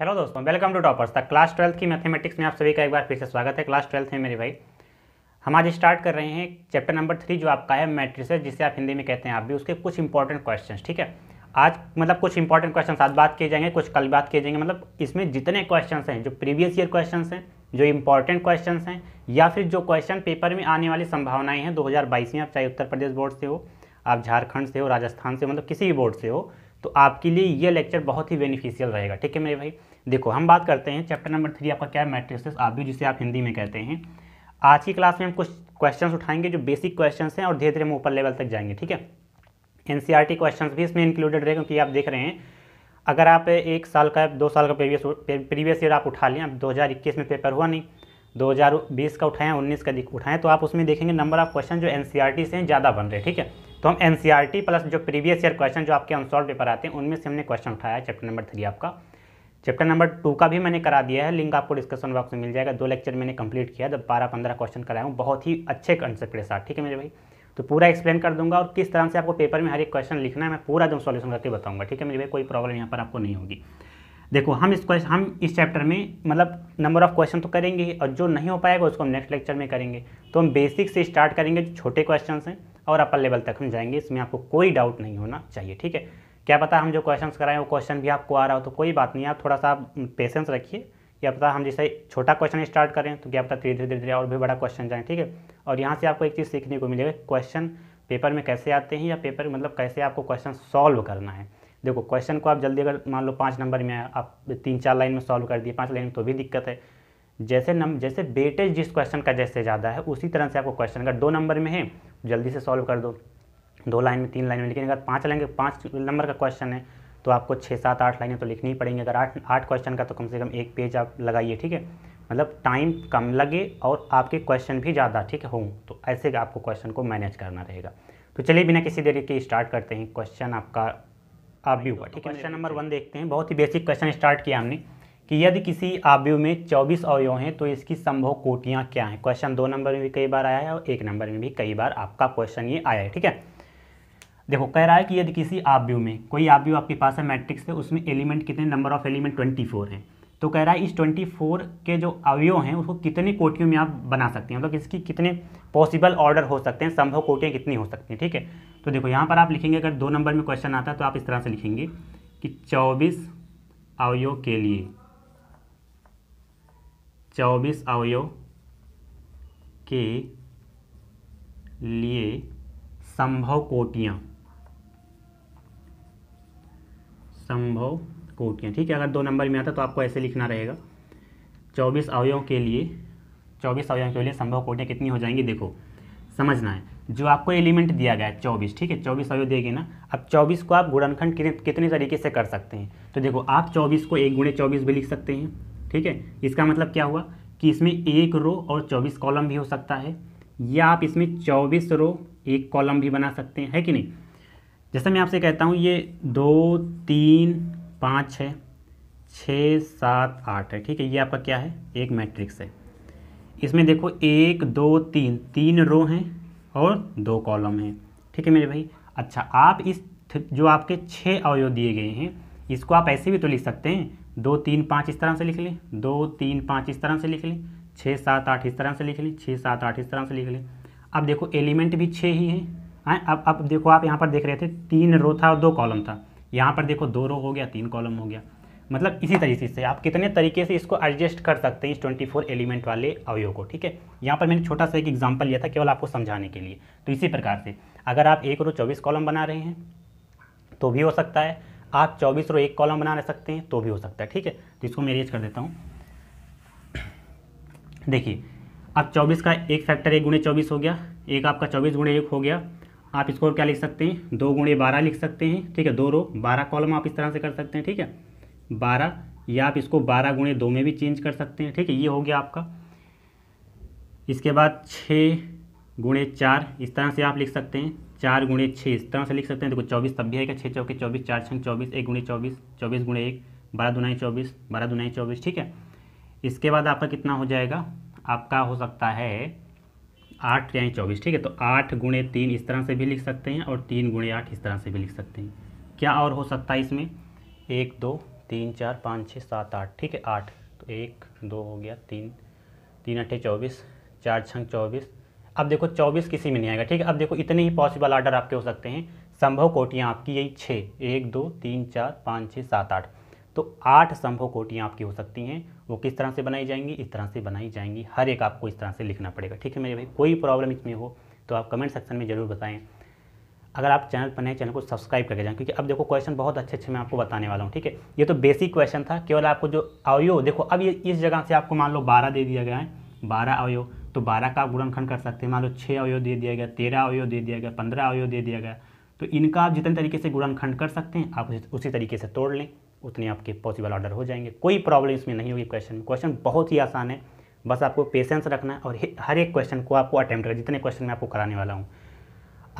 hello दोस्तों welcome to toppers the class twelfth की mathematics में आप सभी का एक बार फिर से स्वागत है क्लास ट्वेल्थ में मेरे भाई हम आज स्टार्ट कर रहे हैं चैप्टर नंबर थ्री जो आपका है मैट्रिसेस जिसे आप हिंदी में कहते हैं आप भी उसके कुछ इंपॉर्टेंट क्वेश्चन ठीक है आज मतलब कुछ इंपॉर्टेंट क्वेश्चन आज बात किए जाएंगे कुछ कल बात किए जाएंगे मतलब इसमें जितने क्वेश्चन हैं जो प्रीवियस ईयर क्वेश्चन हैं जो इंपॉर्टेंट क्वेश्चन हैं या फिर जो क्वेश्चन पेपर में आने वाली संभावनाएं हैं 2022 में आप चाहे उत्तर प्रदेश बोर्ड से हो आप झारखंड से हो राजस्थान से हो मतलब किसी भी बोर्ड से हो तो आपके लिए ये लेक्चर बहुत ही बेनिफिशियल रहेगा ठीक है मेरे भाई देखो हम बात करते हैं चैप्टर नंबर थ्री आपका क्या मैट्रिक्स आप भी जिसे आप हिंदी में कहते हैं आज की क्लास में हम कुछ क्वेश्चंस उठाएंगे जो बेसिक क्वेश्चंस हैं और धीरे धीरे हम ऊपर लेवल तक जाएंगे ठीक है एन क्वेश्चंस e भी इसमें इंक्लूडेड रहे क्योंकि आप देख रहे हैं अगर आप एक साल का दो साल का प्रीवियस प्रीवियस ईयर आप उठा लें आप 2021 में पेपर हुआ नहीं 2020 का उठाएं 19 का उठाएं तो आप उसमें देखेंगे नंबर ऑफ क्वेश्चन जो एन से e हैं ज़्यादा बन रहे ठीक है तो हम एन प्लस e जो प्रीवियस ईयर क्वेश्चन जो आपके अनसॉल्व पेपर आते हैं उनमें से हमने क्वेश्चन उठाया है चैप्टर नंबर थ्री आपका चैप्टर नंबर टू का भी मैंने करा दिया है लिंक आपको डिस्कशन बॉक्स में मिल जाएगा दो लेक्चर मैंने कंप्लीट किया जब बारह पंद्रह क्वेश्चन कराया हूँ बहुत ही अच्छे कंसेप्ट के साथ ठीक है मेरे भाई तो पूरा एक्सप्लेन कर दूंगा और किस तरह से आपको पेपर में हर एक क्वेश्चन लिखना है मैं पूरा एकदम सॉल्यूशन करके बताऊंगा ठीक है मेरे भाई कोई प्रॉब्लम यहाँ पर आपको नहीं होगी देखो हम इस क्वेश्चन हम इस चैप्टर में मतलब नंबर ऑफ क्वेश्चन तो करेंगे और जो नहीं हो पाएगा उसको हम नेक्स्ट लेक्चर में करेंगे तो हम बेसिक से स्टार्ट करेंगे जो छोटे क्वेश्चन हैं और अपर लेवल तक हम जाएंगे इसमें आपको कोई डाउट नहीं होना चाहिए ठीक है क्या पता हम जो क्वेश्चन कराएं वो क्वेश्चन भी आपको आ रहा हो तो कोई बात नहीं आप थोड़ा सा आप पेशेंस रखिए क्या पता हम जैसे छोटा क्वेश्चन स्टार्ट करें तो क्या पता धीरे धीरे धीरे धीरे और भी बड़ा क्वेश्चन जाए ठीक है और यहाँ से आपको एक चीज़ सीखने को मिलेगा क्वेश्चन पेपर में कैसे आते हैं या पेपर मतलब कैसे आपको क्वेश्चन सॉल्व करना है देखो क्वेश्चन को आप जल्दी अगर मान लो पाँच नंबर में आप तीन चार लाइन में सॉल्व कर दिए पाँच लाइन में तो भी दिक्कत है जैसे नंबर जैसे बेटे जिस क्वेश्चन का जैसे ज़्यादा है उसी तरह से आपको क्वेश्चन अगर दो नंबर में है जल्दी से सॉल्व कर दो दो लाइन में तीन लाइन में लेकिन अगर पाँच लाइन के पाँच नंबर का क्वेश्चन है तो आपको छः सात आठ लाइनें तो लिखनी ही पड़ेंगी अगर आठ आठ क्वेश्चन का तो कम से कम एक पेज आप लगाइए ठीक है मतलब टाइम कम लगे और आपके क्वेश्चन भी ज़्यादा ठीक हों तो ऐसे आपको क्वेश्चन को मैनेज करना रहेगा तो चलिए बिना किसी देरी के स्टार्ट करते हैं क्वेश्चन आपका आप भी हुआ तो ठीक है क्वेश्चन नंबर वन देखते हैं बहुत ही बेसिक क्वेश्चन स्टार्ट किया हमने कि यदि किसी आवयव में 24 अवयव हैं तो इसकी संभव कोटियाँ क्या हैं क्वेश्चन दो नंबर में भी कई बार आया है और एक नंबर में भी कई बार आपका क्वेश्चन ये आया है ठीक है देखो कह रहा है कि यदि किसी आवयव में कोई आवयव आपके पास है मैट्रिक्स है उसमें एलिमेंट कितने number of element twenty four हैं तो कह रहा है इस ट्वेंटी फोर के जो अवयव हैं उसको कितने कोटियों में आप बना सकते हैं मतलब इसकी कितने पॉसिबल ऑर्डर हो सकते हैं संभव कोटियाँ कितनी हो सकती हैं ठीक है तो देखो यहाँ पर आप लिखेंगे अगर दो नंबर में क्वेश्चन आता है तो आप इस तरह से लिखेंगे कि चौबीस अवयव के लिए चौबीस अवयव के लिए संभव कोटियाँ संभव कोटियाँ ठीक है अगर दो नंबर में आता तो आपको ऐसे लिखना रहेगा चौबीस अवयवों के लिए चौबीस अवयवों के लिए संभव कोटियाँ कितनी हो जाएंगी देखो समझना है जो आपको एलिमेंट दिया गया है चौबीस ठीक है चौबीस अवयव देगी ना अब चौबीस को आप गुणनखंड कितने कितने तरीके से कर सकते हैं तो देखो आप चौबीस को एक गुणे चौबीस भी लिख सकते हैं ठीक है इसका मतलब क्या हुआ कि इसमें एक रो और चौबीस कॉलम भी हो सकता है या आप इसमें चौबीस रो एक कॉलम भी बना सकते हैं है कि नहीं जैसा मैं आपसे कहता हूँ ये दो तीन पाँच छः छः सात आठ है ठीक है ये आपका क्या है एक मैट्रिक्स है इसमें देखो एक दो तीन तीन रो हैं और दो कॉलम हैं ठीक है मेरे भाई अच्छा आप इस जो आपके छः अवयव दिए गए हैं इसको आप ऐसे भी तो लिख सकते हैं दो तीन पाँच इस तरह से लिख लें दो तीन पाँच इस तरह से लिख लें छः सात आठ इस तरह से लिख लें छः सात आठ इस तरह से लिख लें अब देखो एलिमेंट भी छः ही हैं अब अब देखो आप यहाँ पर देख रहे थे तीन रो था और दो कॉलम था यहाँ पर देखो दो रो हो गया तीन कॉलम हो गया मतलब इसी तरीके से आप कितने तरीके से इसको एडजस्ट कर सकते हैं इस फोर एलिमेंट वाले अवयव को ठीक है यहाँ पर मैंने छोटा सा एक एग्जाम्पल लिया था केवल आपको समझाने के लिए तो इसी प्रकार से अगर आप एक रो चौबीस कॉलम बना रहे हैं तो भी हो सकता है आप चौबीस रो एक कॉलम बना रह सकते हैं तो भी हो सकता है ठीक है तो इसको मैं अरेज कर देता हूँ देखिए अब चौबीस का एक फैक्टर एक गुणे चौबीस हो गया एक आपका चौबीस गुणे एक हो गया आप इसको क्या लिख सकते हैं दो गुणे बारह लिख सकते हैं ठीक है दो रो बारह कॉलम आप इस तरह से कर सकते हैं ठीक है बारह या आप इसको बारह गुणे दो में भी चेंज कर सकते हैं ठीक है ये हो गया आपका इसके बाद छः गुणे चार इस तरह से आप लिख सकते हैं चार गुणे छः इस तरह से लिख सकते हैं देखो चौबीस तब भी आएगा छः चौके चौबीस चार छंग चौबीस एक गुणे चौबीस चौबीस गुणे एक बारह दुनाई चौबीस बारह दुनाई चौबीस ठीक है इसके बाद आपका कितना हो जाएगा आपका हो सकता है आठ या चौबीस ठीक है तो आठ गुणे तीन इस तरह से भी लिख सकते हैं और तीन गुणे आठ इस तरह से भी लिख सकते हैं क्या और हो सकता है इसमें एक दो तीन चार पाँच छः सात आठ ठीक है आठ तो एक दो हो गया तीन तीन अठे चौबीस चार छंग चौबीस अब देखो चौबीस किसी में नहीं आएगा ठीक है अब देखो इतने ही पॉसिबल आर्डर आपके हो सकते हैं संभव कोटियाँ आपकी यही छः एक दो तीन चार पाँच छः सात आठ तो आठ संभव कोटियाँ आपकी हो सकती हैं वो किस तरह से बनाई जाएंगी इस तरह से बनाई जाएंगी हर एक आपको इस तरह से लिखना पड़ेगा ठीक है मेरे भाई कोई प्रॉब्लम इसमें हो तो आप कमेंट सेक्शन में ज़रूर बताएं अगर आप चैनल पर नए चैनल को सब्सक्राइब करके जाएं क्योंकि अब देखो क्वेश्चन बहुत अच्छे अच्छे मैं आपको बताने वाला हूँ ठीक है ये तो बेसिक क्वेश्चन था केवल आपको जो अवयो देखो अब ये इस जगह से आपको मान लो बारह दे दिया गया है बारह अवयो तो बारह का गुणनखंड कर सकते हैं मान लो छः अवयव दे दिया गया तेरह अवयव दे दिया गया पंद्रह अवयव दे दिया गया तो इनका आप जितने तरीके से गुणनखंड कर सकते हैं आप उसी तरीके से तोड़ लें उतने आपके पॉसिबल ऑर्डर हो जाएंगे कोई प्रॉब्लम इसमें नहीं होगी क्वेश्चन में क्वेश्चन बहुत ही आसान है बस आपको पेशेंस रखना है और हर एक क्वेश्चन को आपको अटैम्प्ट कर जितने क्वेश्चन मैं आपको कराने वाला हूँ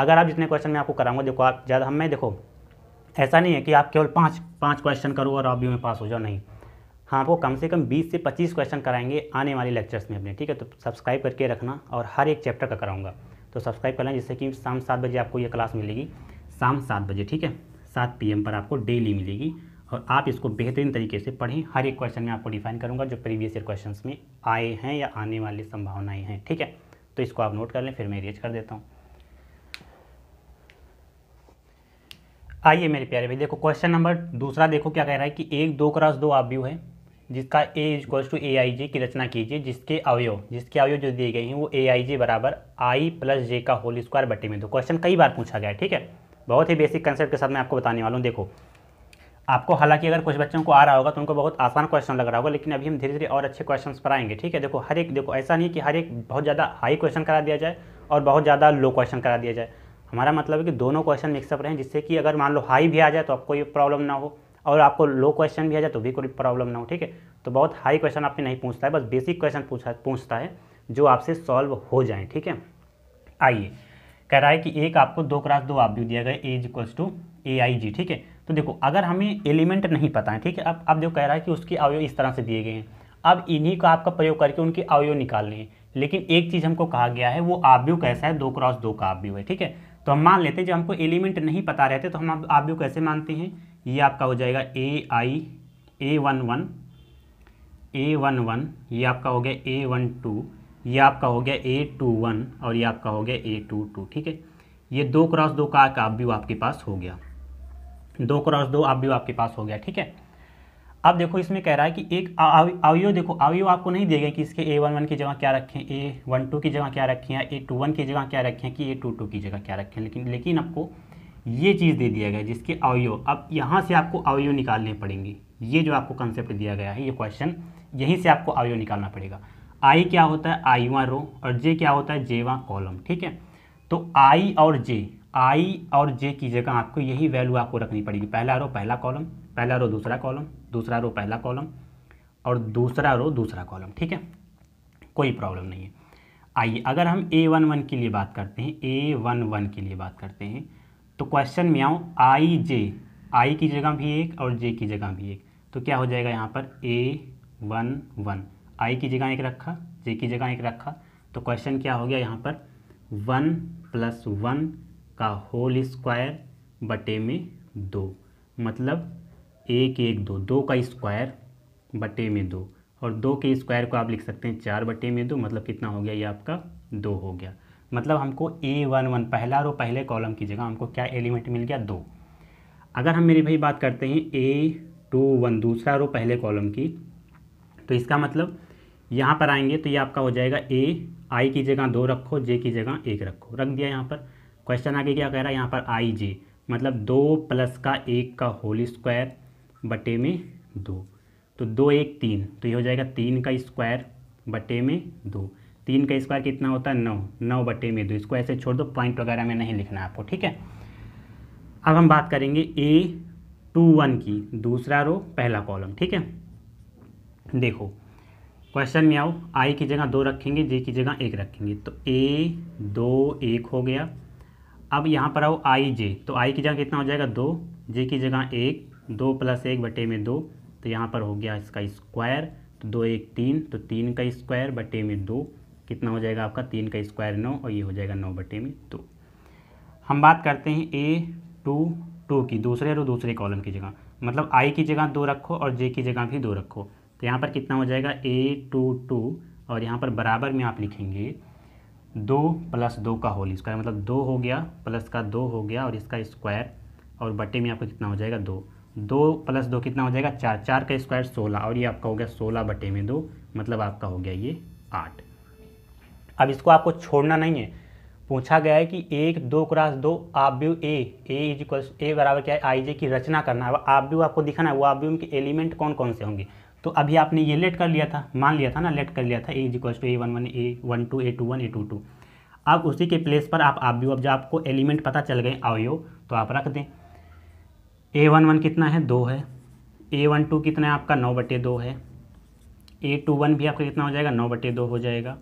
अगर आप जितने क्वेश्चन मैं आपको कराऊंगा देखो आप ज़्यादा हमें देखो ऐसा नहीं है कि आप केवल पाँच पाँच क्वेश्चन करो और आप भी में पास हो जाओ नहीं हाँ आपको कम से कम 20 से 25 क्वेश्चन कराएंगे आने वाले लेक्चर्स में अपने ठीक है तो सब्सक्राइब करके रखना और हर एक चैप्टर का कराऊंगा तो सब्सक्राइब करना जिससे कि शाम सात बजे आपको ये क्लास मिलेगी शाम सात बजे ठीक है सात पी पर आपको डेली मिलेगी और आप इसको बेहतरीन तरीके से पढ़ें हर एक क्वेश्चन में आपको डिफाइन करूँगा जो प्रीवियस ईयर क्वेश्चन में आए हैं या आने वाली संभावनाएँ हैं ठीक है तो इसको आप नोट कर लें फिर मैं रेज कर देता हूँ आइए मेरे प्यारे भाई देखो क्वेश्चन नंबर दूसरा देखो क्या कह रहा है कि एक दो क्रॉस दो आप व्यू है जिसका ए इक्वल्स टू ए आई जे की रचना कीजिए जिसके अवयव जिसके अवयव जो दिए गए हैं वो ए आई जे बराबर आई प्लस जे का होल स्क्वायर बटे में दो तो क्वेश्चन कई बार पूछा गया है ठीक है बहुत ही बेसिक कंसेप्ट के साथ मैं आपको बताने वाला हूँ देखो आपको हालांकि अगर कुछ बच्चों को आ रहा होगा तो उनको बहुत आसान क्वेश्चन लग रहा होगा लेकिन अभी हम धीरे धीरे और अच्छे क्वेश्चन पर आएंगे ठीक है देखो हर एक देखो ऐसा नहीं कि हर एक बहुत ज़्यादा हाई क्वेश्चन करा दिया जाए और बहुत ज़्यादा लो क्वेश्चन करा दिया जाए हमारा मतलब है कि दोनों क्वेश्चन मिक्सअप रहें जिससे कि अगर मान लो हाई भी आ जाए तो आपको ये प्रॉब्लम ना हो और आपको लो क्वेश्चन भी आ जाए तो भी कोई प्रॉब्लम ना हो ठीक है तो बहुत हाई क्वेश्चन आपने नहीं पूछता है बस बेसिक क्वेश्चन पूछता है जो आपसे सॉल्व हो जाए ठीक है आइए कह रहा है कि एक आपको दो क्रास दो आप दिया गया as equals to a i j ठीक है तो देखो अगर हमें एलिमेंट नहीं पता है ठीक है अब अब जो कह रहा है कि उसके अवयव इस तरह से दिए गए हैं अब इन्हीं का आपका प्रयोग करके उनके अवयव निकाल लें लेकिन एक चीज़ हमको कहा गया है वो आव्यू कैसा है दो क्रॉस दो का आव्यू है ठीक है तो हम मान लेते हैं जब हमको एलिमेंट नहीं पता रहते तो हम आव्यू कैसे मानते हैं ये आपका हो जाएगा a i a one one a one one ये आपका हो गया ए वन टू ये आपका हो गया ए टू वन और ये आपका हो गया ए टू टू ठीक है ये दो क्रॉस दो का आप भी आपके पास हो गया दो क्रॉस दो आप भी आपके पास हो गया ठीक है अब देखो इसमें कह रहा है कि एक अवयव देखो अवयव आपको नहीं देगा कि इसके ए वन वन की जगह क्या रखें ए वन टू की जगह क्या रखें या ए टू वन की जगह क्या रखें कि ए टू टू की जगह क्या रखें लेकिन लेकिन आपको ये चीज़ दे दिया गया जिसके अवयव अब यहाँ से आपको अवयव निकालने पड़ेंगे ये जो आपको कंसेप्ट दिया गया है ये क्वेश्चन यहीं से आपको अवयव निकालना पड़ेगा आई क्या होता है आई वा रो और जे क्या होता है जेवा कॉलम ठीक है तो आई और जे आई और जे की जगह आपको यही वैल्यू आपको रखनी पड़ेगी पहला रो पहला कॉलम पहला रो दूसरा कॉलम दूसरा रो पहला कॉलम और दूसरा रो दूसरा कॉलम ठीक है कोई प्रॉब्लम नहीं है आइए अगर हम ए वन वन के लिए बात करते हैं ए वन वन के लिए बात करते हैं तो क्वेश्चन में आओ आई जे आई की जगह भी एक और जे की जगह भी एक तो क्या हो जाएगा यहाँ पर ए वन वन आई की जगह एक रखा जे की जगह एक रखा तो क्वेश्चन क्या हो गया यहाँ पर वन प्लस वन का होल स्क्वायर बटे में दो मतलब एक एक दो दो का स्क्वायर बटे में दो और दो के स्क्वायर को आप लिख सकते हैं चार बटे में दो मतलब कितना हो गया ये आपका दो हो गया मतलब हमको ए वन वन पहला रो पहले कॉलम की जगह हमको क्या एलिमेंट मिल गया दो अगर हम मेरे भाई बात करते हैं ए टू वन दूसरा रो पहले कॉलम की तो इसका मतलब यहाँ पर आएंगे तो ये आपका हो जाएगा ए आई की जगह दो रखो जे की जगह एक रखो रख दिया यहाँ पर क्वेश्चन आगे क्या कह रहा है यहाँ पर आई जे मतलब दो प्लस का एक का होल स्क्वायर बटे में दो तो दो एक तीन तो ये हो जाएगा तीन का स्क्वायर बटे में दो तीन का स्क्वायर कितना होता है नौ नौ बटे में दो इसको ऐसे छोड़ दो पॉइंट वगैरह में नहीं लिखना आपको ठीक है अब हम बात करेंगे ए टू वन की दूसरा रो पहला कॉलम ठीक है देखो क्वेश्चन में आओ आई की जगह दो रखेंगे जे की जगह एक रखेंगे तो ए दो एक हो गया अब यहाँ पर आओ आई जे तो आई की जगह कितना हो जाएगा दो जे की जगह एक दो प्लस एक बटे में दो तो यहाँ पर हो गया इसका स्क्वायर तो दो एक तीन तो तीन का स्क्वायर बटे में दो कितना हो जाएगा आपका तीन का स्क्वायर नौ और ये हो जाएगा नौ बटे में दो हम बात करते हैं ए टू टू की दूसरे और दूसरे कॉलम की जगह मतलब आई की जगह दो रखो और जे की जगह भी दो रखो तो यहाँ पर कितना हो जाएगा ए टू टू और यहाँ पर बराबर में आप लिखेंगे दो प्लस दो का होल स्क्वायर मतलब दो हो गया प्लस का दो हो गया और इसका स्क्वायर और बटे में आपका कितना हो जाएगा दो दो प्लस दो कितना हो जाएगा चार चार का स्क्वायर सोलह और ये आपका हो गया सोलह बटे में दो मतलब आपका हो गया ये आठ अब इसको आपको छोड़ना नहीं है पूछा गया है कि एक दो क्रॉस दो आब्यू ए ए इज इक्वल ए बराबर क्या है आई जे की रचना करना है आब्यू आपको दिखाना है वो आब्यू के एलिमेंट कौन कौन से होंगे तो अभी आपने ये लेट कर लिया था मान लिया था ना लेट कर लिया था as equal to a one one a one two a two one a two two अब उसी के प्लेस पर आप आब्यू अब जब आपको एलिमेंट पता चल गए अवयव तो आप रख दें ए वन वन कितना है दो है ए वन टू कितना है आपका नौ बटे दो है ए टू वन भी आपका कितना हो जाएगा नौ बटे दो हो जाएगा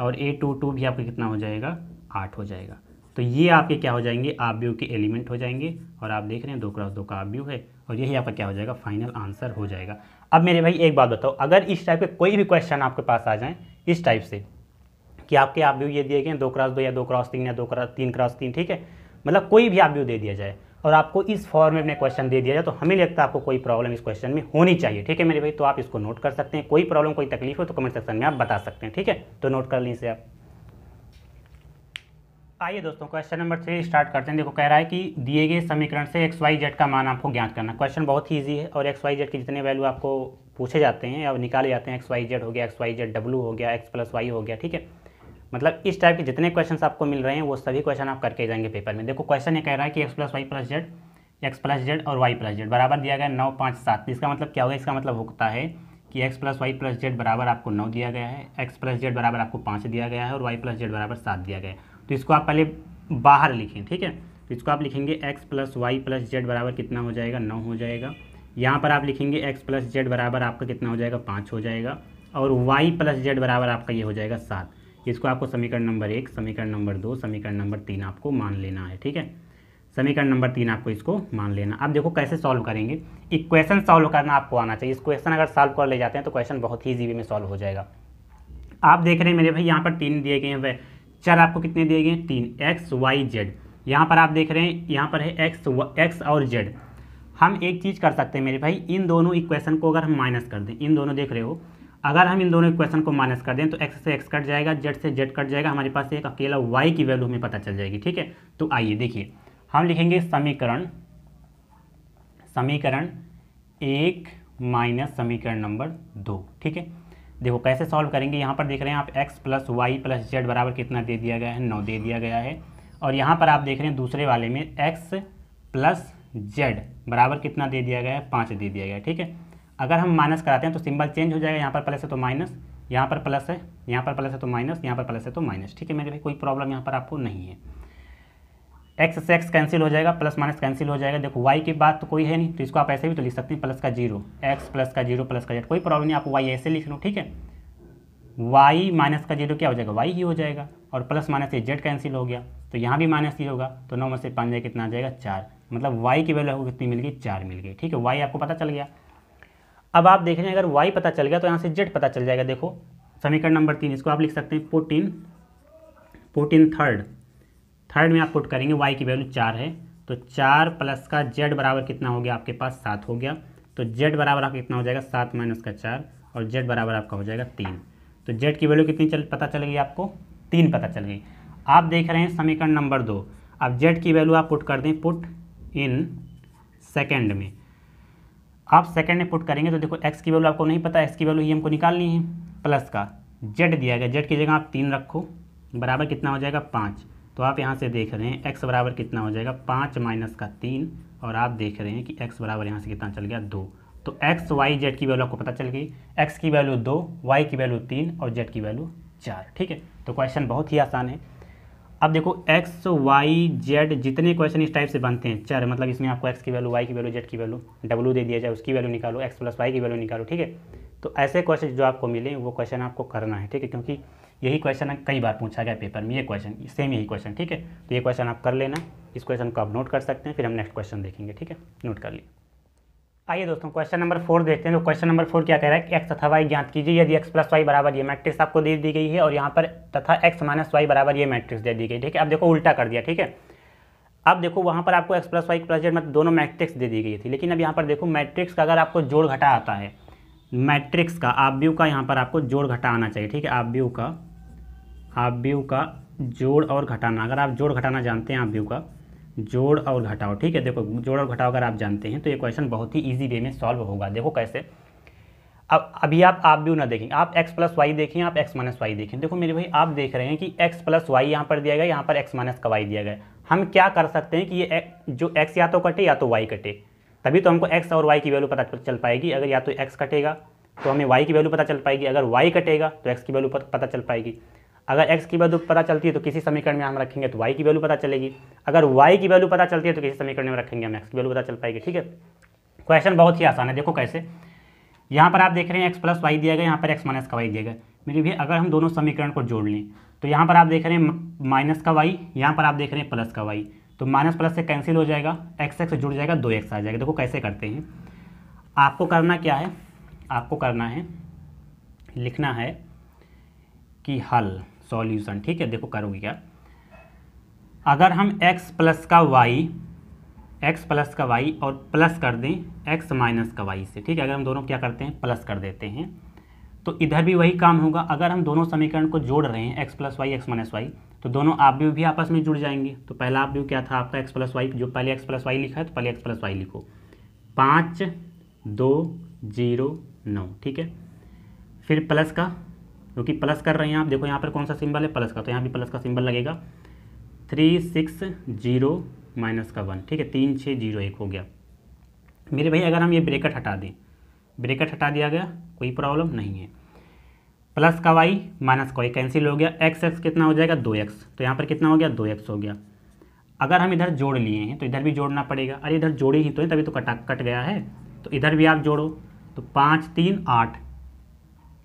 और ए टू टू भी आपका कितना हो जाएगा आठ हो जाएगा तो ये आपके क्या हो जाएंगे आप व्यू के एलिमेंट हो जाएंगे और आप देख रहे हैं दो क्रॉस दो का आप व्यू है और यही आपका क्या हो जाएगा फाइनल आंसर हो जाएगा अब मेरे भाई एक बात बताओ अगर इस टाइप के कोई भी क्वेश्चन आपके पास आ जाए इस टाइप से कि आपके आप व्यू ये दिए गए दो क्रॉस दो या दो क्रॉस तीन या दो क्रॉस तीन क्रॉस तीन ठीक है मतलब कोई भी आप व्यू दे दिया जाए और आपको इस फॉर्म में अपने क्वेश्चन दे दिया जाए तो हमें लगता है आपको कोई प्रॉब्लम इस क्वेश्चन में होनी चाहिए ठीक है मेरे भाई तो आप इसको नोट कर सकते हैं कोई प्रॉब्लम कोई तकलीफ हो तो कमेंट सेक्शन में आप बता सकते हैं ठीक है तो नोट कर लीजिए आप आइए दोस्तों क्वेश्चन नंबर थ्री स्टार्ट करते हैं देखो कह रहा है कि दिए गए समीकरण से एक्स वाई जेड का मान आपको ज्ञात करना क्वेश्चन बहुत ही ईजी है और एक्स वाई जेड के जितने वैल्यू आपको पूछे जाते हैं या निकाले जाते हैं एक्स वाई जेड हो गया एक्स वाई जेड डब्लू हो गया एक्स प्लस वाई हो गया ठीक है मतलब इस टाइप के जितने क्वेश्चन आपको मिल रहे हैं वो सभी क्वेश्चन आप करके जाएंगे पेपर में देखो क्वेश्चन ये कह रहा है कि x plus y plus z x plus z और वाई प्लस जेड बराबर दिया गया नौ पाँच सात इसका मतलब क्या होगा इसका मतलब होता है कि x plus y plus z बराबर आपको नौ दिया गया है एक्स प्लस जेड बराबर आपको पाँच दिया गया है और वाई प्लस जेड बराबर सात दिया गया है तो इसको आप पहले बाहर लिखें ठीक है तो इसको आप लिखेंगे x plus y plus z बराबर कितना हो जाएगा नौ हो जाएगा यहाँ पर आप लिखेंगे एक्स प्लस जेड बराबर आपका कितना हो जाएगा पाँच हो जाएगा और वाई प्लस जेड बराबर आपका ये हो जाएगा सात इसको आपको समीकरण नंबर एक समीकरण नंबर दो समीकरण नंबर तीन आपको मान लेना है ठीक है समीकरण नंबर तीन आपको इसको मान लेना अब देखो कैसे सॉल्व करेंगे इक्वेशन सॉल्व करना आपको आना चाहिए इस क्वेश्चन अगर सॉल्व कर ले जाते हैं तो क्वेश्चन बहुत ही ईजी वे में सॉल्व हो जाएगा आप देख रहे हैं मेरे भाई यहाँ पर तीन दिए गए हैं वह चल आपको कितने दिए गए हैं तीन एक्स वाई जेड यहाँ पर आप देख रहे हैं यहाँ पर है एक्स एक्स और जेड हम एक चीज़ कर सकते हैं मेरे भाई इन दोनों इक्वेशन को अगर हम माइनस कर दें इन दोनों देख रहे हो अगर हम इन दोनों क्वेश्चन को माइनस कर दें तो एक्स से एक्स कट जाएगा जेड से जेड कट जाएगा हमारे पास एक अकेला वाई की वैल्यू हमें पता चल जाएगी ठीक है तो आइए देखिए हम लिखेंगे समीकरण समीकरण एक माइनस समीकरण नंबर दो ठीक है देखो कैसे सॉल्व करेंगे यहाँ पर देख रहे हैं आप x plus y plus z बराबर कितना दे दिया गया है नौ दे दिया गया है और यहाँ पर आप देख रहे हैं दूसरे वाले में x प्लस जेड बराबर कितना दे दिया गया है पाँच दे दिया गया है ठीक है अगर हम माइनस कराते हैं तो सिंबल चेंज हो जाएगा यहाँ पर प्लस है तो माइनस यहाँ पर प्लस है यहाँ पर प्लस है तो माइनस यहाँ पर प्लस है तो माइनस ठीक है मेरे भाई कोई प्रॉब्लम यहाँ पर आपको नहीं है एक्स से एक्स कैंसिल हो जाएगा प्लस माइनस कैंसिल हो जाएगा देखो वाई की बात तो कोई है नहीं तो इसको आप ऐसे भी तो लिख सकते हैं प्लस का जीरो एक्स प्लस का जीरो प्लस का जेड कोई प्रॉब्लम नहीं आप वाई ऐसे लिख लो ठीक है वाई माइनस का जीरो क्या हो जाएगा वाई ही हो जाएगा और प्लस माइनस ये जेड कैंसिल हो गया तो यहाँ भी माइनस ही होगा तो नौ में से पाँच जाएगा कितना आ जाएगा चार मतलब वाई की वैल्यू आपको कितनी मिल गई चार मिल गई ठीक है वाई आपको पता चल गया अब आप देख रहे हैं अगर वाई पता चल गया तो यहाँ से जेड पता चल जाएगा देखो समीकरण नंबर तीन इसको आप लिख सकते हैं फोर्टीन फोर्टीन थर्ड थर्ड में आप पुट करेंगे वाई की वैल्यू चार है तो चार प्लस का जेड बराबर कितना हो गया आपके पास सात हो गया तो जेड बराबर आपका कितना हो जाएगा सात माइनस का चार और जेड बराबर आपका हो जाएगा तीन तो जेड की वैल्यू कितनी चल पता चलेगी आपको तीन पता चल गई आप देख रहे हैं समीकरण नंबर दो अब जेड की वैल्यू आप पुट कर दें पुट इन सेकेंड में आप सेकेंड में पुट करेंगे तो देखो एक्स की वैल्यू आपको नहीं पता एक्स की वैल्यू ये हमको निकालनी है प्लस का जेड दिया गया जेड की जगह आप तीन रखो बराबर कितना हो जाएगा पाँच तो आप यहाँ से देख रहे हैं एक्स बराबर कितना हो जाएगा पाँच माइनस का तीन और आप देख रहे हैं कि एक्स बराबर यहाँ से कितना चल गया दो तो एक्स वाई जेड की वैल्यू आपको पता चल गई एक्स की वैल्यू दो वाई की वैल्यू तीन और जेड की वैल्यू चार ठीक है तो क्वेश्चन बहुत ही आसान है अब देखो एक्स वाई जेड जितने क्वेश्चन इस टाइप से बनते हैं चार मतलब इसमें आपको एक्स की वैल्यू वाई की वैल्यू जेड की वैल्यू w दे दिया जाए उसकी वैल्यू निकालो एक्स प्लस वाई की वैल्यू निकालो ठीक है तो ऐसे क्वेश्चन जो आपको मिले वो क्वेश्चन आपको करना है ठीक है क्योंकि यही क्वेश्चन कई बार पूछा गया पेपर में ये क्वेश्चन सेम यही क्वेश्चन ठीक है तो ये क्वेश्चन आप कर लेना इस क्वेश्चन को आप नोट कर सकते हैं फिर हम नेक्स्ट क्वेश्चन देखेंगे ठीक है नोट कर लिए आइए दोस्तों क्वेश्चन नंबर फोर देखते हैं तो क्वेश्चन नंबर फोर क्या कह रहा है एक्स तथा वाई ज्ञात कीजिए यदि एक्स प्लस वाई बराबर ये मैट्रिक्स आपको दे दी गई है और यहाँ पर तथा एक्स माइनस वाई बराबर ये मैट्रिक्स दे दी गई ठीक है अब देखो उल्टा कर दिया ठीक है अब देखो वहाँ पर आपको x plus y plus z मतलब दोनों मैट्रिक्स दे दी गई थी लेकिन अब यहाँ पर देखो मैट्रिक्स का अगर आपको जोड़ घटा आता है मैट्रिक्स का आप व्यू का यहाँ पर आपको जोड़ घटा आना चाहिए ठीक है आप व्यू का आप व्यू का जोड़ और घटाना अगर आप जोड़ घटाना जानते हैं आप व्यू का जोड़ और घटाओ ठीक है देखो जोड़ और घटाओ अगर आप जानते हैं तो ये क्वेश्चन बहुत ही ईजी वे में सॉल्व होगा देखो कैसे अब अभी आप आप भी ना देखें आप x प्लस वाई देखें आप x माइनस वाई देखें देखो मेरे भाई आप देख रहे हैं कि x प्लस वाई यहाँ पर दिया गया यहाँ पर x माइनस का वाई दिया गया हम क्या कर सकते हैं कि ये जो x या तो कटे या तो y कटे तभी तो हमको x और y की वैल्यू पता चल पाएगी अगर या तो x कटेगा तो हमें y की वैल्यू पता चल पाएगी अगर y कटेगा तो x की वैल्यू पता चल पाएगी अगर x की वैल्यू पता चलती है तो किसी समीकरण में हम रखेंगे तो y की वैल्यू पता चलेगी अगर y की वैल्यू पता चलती है तो किसी समीकरण में रखेंगे हम x की वैल्यू पता चल पाएगी ठीक है क्वेश्चन बहुत ही आसान है देखो कैसे यहाँ पर आप देख रहे हैं एक्स प्लस वाई दिया गया यहाँ पर एक्स माइनस का वाई दिया गया मेरे भी अगर हम दोनों समीकरण को जोड़ लें तो यहाँ पर आप देख रहे हैं माइनस का वाई यहाँ पर आप देख रहे हैं प्लस का वाई तो माइनस प्लस से कैंसिल हो जाएगा एक्स एक्स जुड़ जाएगा दो एक्स आ जाएगा देखो कैसे करते हैं आपको करना क्या है आपको करना है लिखना है कि हल सॉल्यूशन ठीक है देखो करोगे क्या अगर हम x प्लस का y x प्लस का y और प्लस कर दें x माइनस का y से ठीक है अगर हम दोनों क्या करते हैं प्लस कर देते हैं तो इधर भी वही काम होगा अगर हम दोनों समीकरण को जोड़ रहे हैं x plus y x minus y तो दोनों आप भी, भी आपस में जुड़ जाएंगे तो पहला आप भी क्या था आपका x प्लस वाई जो पहले x प्लस वाई लिखा है तो पहले x प्लस वाई लिखो पाँच दो जीरो नौ ठीक है फिर प्लस का क्योंकि प्लस कर रहे हैं आप देखो यहाँ पर कौन सा सिंबल है प्लस का तो यहाँ भी प्लस का सिंबल लगेगा थ्री सिक्स जीरो माइनस का वन ठीक है तीन छः जीरो एक हो गया मेरे भाई अगर हम ये ब्रेकेट हटा दें ब्रेकेट हटा दिया गया कोई प्रॉब्लम नहीं है प्लस का वाई माइनस का वाई कैंसिल हो गया एक्स एक्स कितना हो जाएगा दो एक्स तो यहाँ पर कितना हो गया दो एक्स हो गया अगर हम इधर जोड़ लिए हैं तो इधर भी जोड़ना पड़ेगा अरे इधर जोड़े ही तो है तभी तो कटा कट गया है तो इधर भी आप जोड़ो तो पाँच तीन आठ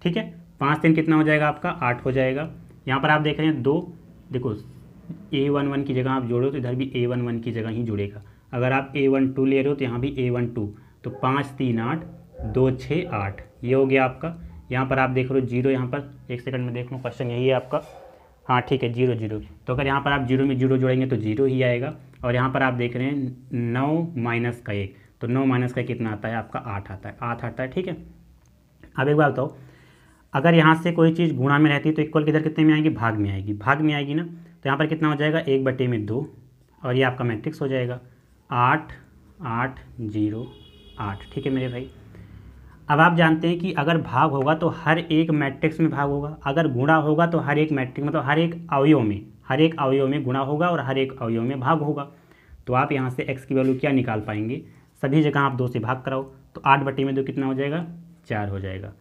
ठीक है पाँच तीन कितना हो जाएगा आपका आठ हो जाएगा यहाँ पर आप देख रहे हैं दो देखो ए वन वन की जगह आप जोड़ो तो इधर भी ए वन वन की जगह ही जुड़ेगा अगर आप ए वन टू ले रहे हो तो यहाँ भी ए वन टू तो पाँच तीन आठ दो छः आठ ये हो गया आपका यहाँ पर आप देख रहे हो जीरो यहाँ पर एक सेकंड में देख लो क्वेश्चन यही है आपका हाँ ठीक है जीरो जीरो तो अगर यहाँ पर आप जीरो में जीरो जोड़ेंगे तो जीरो ही आएगा और यहाँ पर आप देख रहे हैं नौ माइनस का एक तो नौ माइनस का कितना आता है आपका आठ आता है आठ आता है ठीक है अब एक बार बताओ अगर यहाँ से कोई चीज़ गुणा में रहती है तो इक्वल किधर कितने में आएगी भाग में आएगी भाग में आएगी ना तो यहाँ पर कितना हो जाएगा एक बटे में दो और ये आपका मैट्रिक्स हो जाएगा आठ आठ जीरो आठ ठीक है मेरे भाई अब आप जानते हैं कि अगर भाग होगा तो हर एक मैट्रिक्स में भाग होगा अगर गुणा होगा तो हर एक मैट्रिक मतलब हर एक अवयव में हर एक अवयव में गुणा होगा और हर एक अवयव में भाग होगा तो आप यहाँ से एक्स की वैल्यू क्या निकाल पाएंगे सभी जगह आप दो से भाग कराओ तो आठ बटे में दो कितना हो जाएगा चार हो जाएगा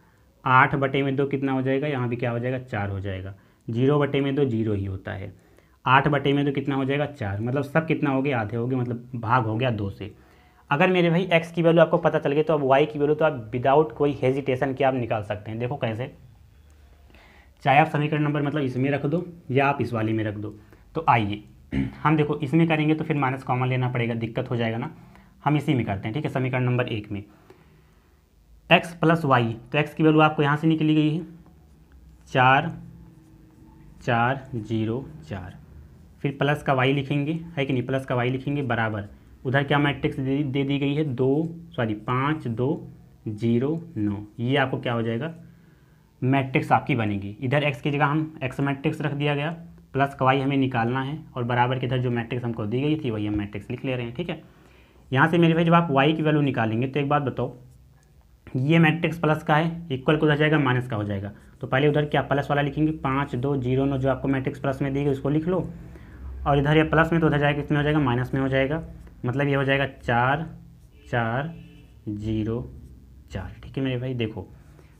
आठ बटे में दो कितना हो जाएगा यहाँ भी क्या हो जाएगा चार हो जाएगा जीरो बटे में दो जीरो ही होता है आठ बटे में तो कितना हो जाएगा चार मतलब सब कितना हो गया आधे हो गए मतलब भाग हो गया दो से अगर मेरे भाई एक्स की वैल्यू आपको पता चल गई तो अब वाई की वैल्यू तो आप विदाउट कोई हेजिटेशन के आप निकाल सकते हैं देखो कैसे चाहे आप समीकरण नंबर मतलब इसमें रख दो या आप इस वाले में रख दो तो आइए हम देखो इसमें करेंगे तो फिर माइनस कॉमन लेना पड़ेगा दिक्कत हो जाएगा ना हम इसी में करते हैं ठीक है समीकरण नंबर एक में एक्स प्लस वाई तो एक्स की वैल्यू आपको यहाँ से निकली गई है चार चार जीरो चार फिर प्लस का वाई लिखेंगे है कि नहीं प्लस का वाई लिखेंगे बराबर उधर क्या मैट्रिक्स दे, दे दी गई है दो सॉरी पाँच दो जीरो नौ ये आपको क्या हो जाएगा मैट्रिक्स आपकी बनेगी इधर एक्स की जगह हम एक्स मैट्रिक्स रख दिया गया प्लस का वाई हमें निकालना है और बराबर के इधर जो मैट्रिक्स हमको दी गई थी वही हम मैट्रिक्स लिख ले रहे हैं ठीक है यहाँ से मेरे भाई जब आप वाई की वैल्यू निकालेंगे तो एक बात बताओ ये मैट्रिक्स प्लस का है इक्वल को उधर जाएगा माइनस का हो जाएगा तो पहले उधर क्या प्लस वाला लिखेंगे पाँच दो जीरो नौ जो आपको मैट्रिक्स प्लस में देगी उसको लिख लो और इधर ये प्लस में तो उधर जाएगा कितना हो जाएगा माइनस में हो जाएगा मतलब ये हो जाएगा चार चार जीरो चार ठीक है मेरे भाई देखो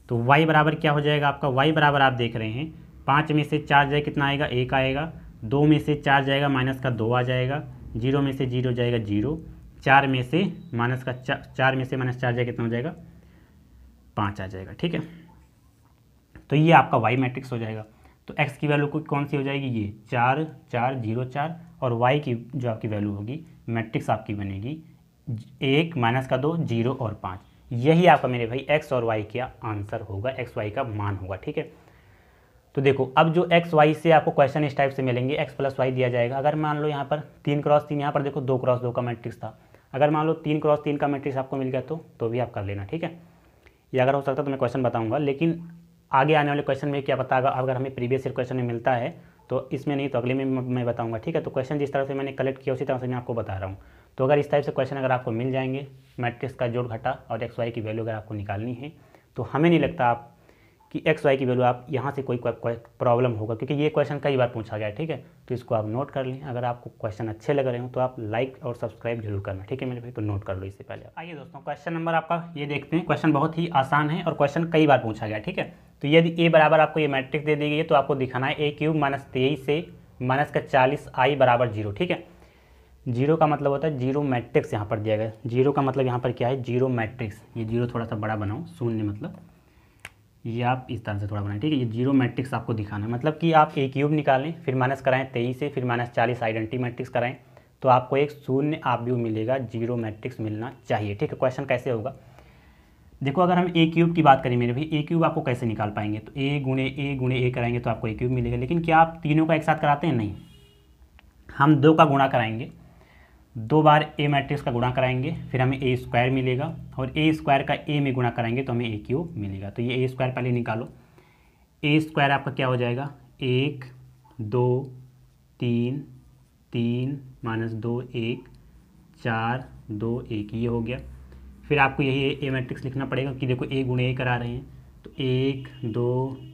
तो वाई बराबर क्या हो जाएगा आपका वाई बराबर आप देख रहे हैं पाँच में से चार जाए कितना आएगा एक आएगा दो में से चार जाएगा माइनस का दो आ जाएगा जीरो में से जीरो जाएगा जीरो चार में से माइनस का चार में से माइनस चार जाएगा कितना हो जाएगा पाँच आ जाएगा ठीक है तो ये आपका वाई मैट्रिक्स हो जाएगा तो एक्स की वैल्यू कौन सी हो जाएगी ये चार चार जीरो चार और वाई की जो आपकी वैल्यू होगी मैट्रिक्स आपकी बनेगी एक माइनस का दो जीरो और पाँच यही आपका मेरे भाई एक्स और वाई का आंसर होगा एक्स वाई का मान होगा ठीक है तो देखो अब जो एक्स वाई से आपको क्वेश्चन इस टाइप से मिलेंगे एक्स प्लस वाई दिया जाएगा अगर मान लो यहाँ पर तीन क्रॉस तीन यहाँ पर देखो दो क्रॉस दो का मैट्रिक्स था अगर मान लो तीन क्रॉस तीन का मैट्रिक्स आपको मिल गया तो तो भी आप कर लेना ठीक है या अगर हो सकता है तो मैं क्वेश्चन बताऊँगा लेकिन आगे आने वाले क्वेश्चन में क्या पता अगर हमें प्रीवियस ईयर क्वेश्चन में मिलता है तो इसमें नहीं तो अगले में मैं बताऊंगा ठीक है तो क्वेश्चन जिस तरह से मैंने कलेक्ट किया उसी तरह से मैं आपको बता रहा हूँ तो अगर इस टाइप से क्वेश्चन अगर आपको मिल जाएंगे मैट्रिक्स का जोड़ घटा और एक्स वाई की वैल्यू अगर आपको निकालनी है तो हमें नहीं लगता आप कि एक्स वाई की वैल्यू आप यहाँ से कोई प्रॉब्लम होगा क्योंकि ये क्वेश्चन कई बार पूछा गया है ठीक है तो इसको आप नोट कर लें अगर आपको क्वेश्चन अच्छे लग रहे हो तो आप लाइक और सब्सक्राइब जरूर करना ठीक है मेरे भाई तो नोट कर लो इससे पहले आइए दोस्तों क्वेश्चन नंबर आपका ये देखते हैं क्वेश्चन बहुत ही आसान है और क्वेश्चन कई बार पूछा गया ठीक है तो यदि ए बराबर आपको ये मैट्रिक्स दे दी गई है तो आपको दिखाना है ए क्यूब माइनस तेईस से माइनस का चालीस आई बराबर जीरो ठीक है जीरो का मतलब होता है जीरो मैट्रिक्स यहाँ पर दिया गया जीरो का मतलब यहाँ पर क्या है जीरो मैट्रिक्स ये जीरो थोड़ा सा बड़ा बनाओ शून्य मतलब ये आप इस तरह से थोड़ा बनाएं ठीक है ये जीरो मैट्रिक्स आपको दिखाना है मतलब कि आप ए क्यूब निकालें फिर माइनस कराएं तेईस से फिर माइनस चालीस आइडेंटी मैट्रिक्स कराएं तो आपको एक शून्य आप व्यू मिलेगा जीरो मैट्रिक्स मिलना चाहिए ठीक है क्वेश्चन कैसे होगा देखो अगर हम ए क्यूब की बात करें मेरे भाई ए क्यूब आपको कैसे निकाल पाएंगे तो ए गुणे ए गुणे ए कराएंगे तो आपको ए क्यूब मिलेगा लेकिन क्या आप तीनों का एक साथ कराते हैं नहीं हम दो का गुणा कराएंगे दो बार ए मैट्रिक्स का गुणा कराएंगे फिर हमें ए स्क्वायर मिलेगा और ए स्क्वायर का ए में गुणा कराएंगे तो हमें ए क्यूब मिलेगा तो ये ए स्क्वायर पहले निकालो ए स्क्वायर आपका क्या हो जाएगा एक दो तीन तीन माइनस दो एक चार दो एक ये हो गया फिर आपको यही ए मैट्रिक्स लिखना पड़ेगा कि देखो ए गुणे ए करा रहे हैं तो एक दो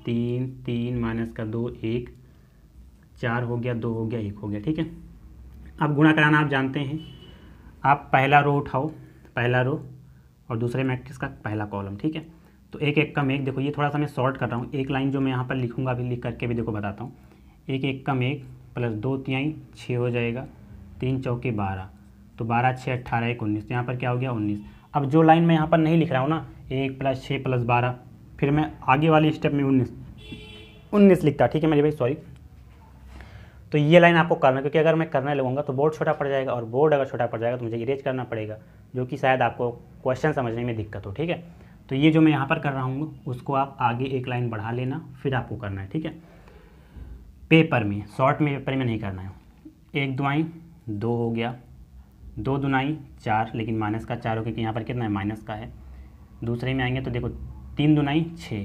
तीन तीन माइनस का दो एक चार हो गया दो हो गया एक हो गया ठीक है अब गुणा कराना आप जानते हैं आप पहला रो उठाओ पहला रो और दूसरे मैट्रिक्स का पहला कॉलम ठीक है तो एक एक कम एक देखो ये थोड़ा सा मैं शॉर्ट कर रहा हूँ एक लाइन जो मैं यहाँ पर लिखूँगा अभी लिख करके भी देखो बताता हूँ एक एक कम एक प्लस दो तिहाई छः हो जाएगा तीन चौके बारह तो बारह छः अट्ठारह एक उन्नीस तो यहाँ पर क्या हो गया उन्नीस अब जो लाइन मैं यहाँ पर नहीं लिख रहा हूँ ना एक प्लस छः प्लस बारह फिर मैं आगे वाले स्टेप में उन्नीस उन्नीस लिखता ठीक है मेरे भाई सॉरी तो ये लाइन आपको करना क्योंकि अगर मैं करने लगूंगा तो बोर्ड छोटा पड़ जाएगा और बोर्ड अगर छोटा पड़ जाएगा तो मुझे इरेज करना पड़ेगा जो कि शायद आपको क्वेश्चन समझने में दिक्कत हो ठीक है तो ये जो मैं यहाँ पर कर रहा हूँ उसको आप आगे एक लाइन बढ़ा लेना फिर आपको करना है ठीक है पेपर में शॉर्ट में पेपर में नहीं करना है एक दुआई दो हो गया दो दुनाई चार लेकिन माइनस का चार हो क्योंकि यहाँ पर कितना है माइनस का है दूसरे में आएंगे तो देखो तीन दुनाई छः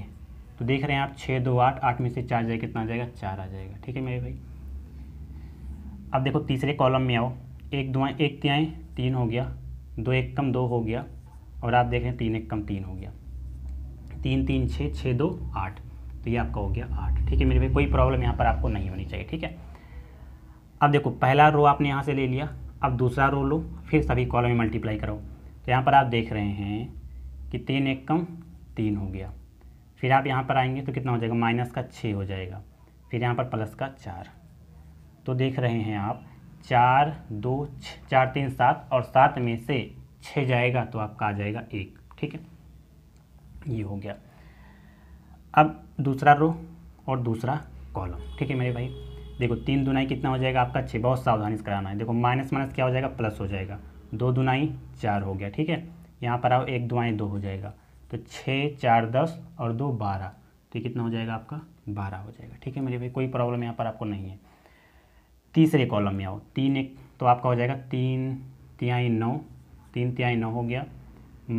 तो देख रहे हैं आप छः दो आठ आठ में से चार जाए कितना आ जाएगा चार आ जाएगा ठीक है मेरे भाई अब देखो तीसरे कॉलम में आओ एक दुआएँ एक त्याएँ तीन हो गया दो एक कम दो हो गया और आप देख रहे हैं तीन एक कम तीन हो गया तीन तीन छः छः दो आठ तो ये आपका हो गया आठ ठीक है मेरे भाई कोई प्रॉब्लम यहाँ पर आपको नहीं होनी चाहिए ठीक है अब देखो पहला रो आपने यहाँ से ले लिया अब दूसरा रो लो फिर सभी कॉलम में मल्टीप्लाई करो तो यहाँ पर आप देख रहे हैं कि तीन एक कम तीन हो गया फिर आप यहाँ पर आएंगे तो कितना हो जाएगा माइनस का छः हो जाएगा फिर यहाँ पर प्लस का चार तो देख रहे हैं आप चार दो चार तीन सात और सात में से छः जाएगा तो आपका आ जाएगा एक ठीक है ये हो गया अब दूसरा रो और दूसरा कॉलम ठीक है मेरे भाई देखो तीन दुनाई कितना हो जाएगा आपका छः बहुत सावधानी से कराना है देखो माइनस माइनस क्या हो जाएगा प्लस हो जाएगा दो दुनाई चार हो गया ठीक है यहाँ पर आओ एक दुआई दो हो जाएगा तो छः चार दस और दो बारह तो कितना हो जाएगा आपका बारह हो जाएगा ठीक है मेरे भाई कोई प्रॉब्लम यहाँ पर आपको नहीं है तीसरे कॉलम में आओ तीन एक तो आपका हो जाएगा तीन तिहाई नौ तीन तिहाई नौ हो गया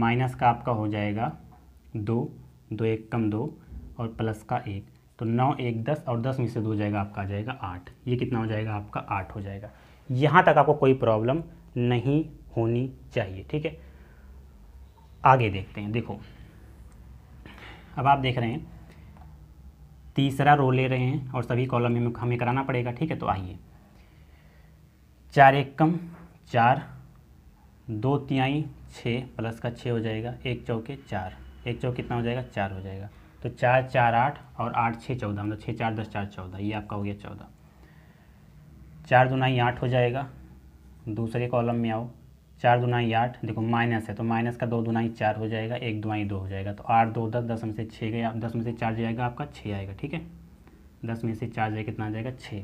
माइनस का आपका हो जाएगा दो दो एक कम दो और प्लस का एक तो नौ एक दस और दस में से दो जाएगा आपका आ जाएगा आठ ये कितना हो जाएगा आपका आठ हो जाएगा यहाँ तक आपको कोई प्रॉब्लम नहीं होनी चाहिए ठीक है आगे देखते हैं देखो अब आप देख रहे हैं तीसरा रो ले रहे हैं और सभी कॉलम में हमें कराना पड़ेगा ठीक है तो आइए चार एक कम चार दो तिहाई छः प्लस का छः हो जाएगा एक चौके चार एक चौक कितना हो जाएगा चार हो जाएगा तो चार चार आठ और आठ छः चौदह मतलब छः चार दस चार चौदह ये आपका हो गया चौदह चार दुनाई आठ हो जाएगा दूसरे कॉलम में आओ चार दुनाई आठ देखो माइनस है तो माइनस का दो दुनाई चार हो जाएगा एक दुआई दो हो जाएगा तो आठ दो दस दस में से छः गया दस में से चार जाएगा आपका छः आएगा ठीक है दस में से चार जाएगा कितना आ जाएगा छः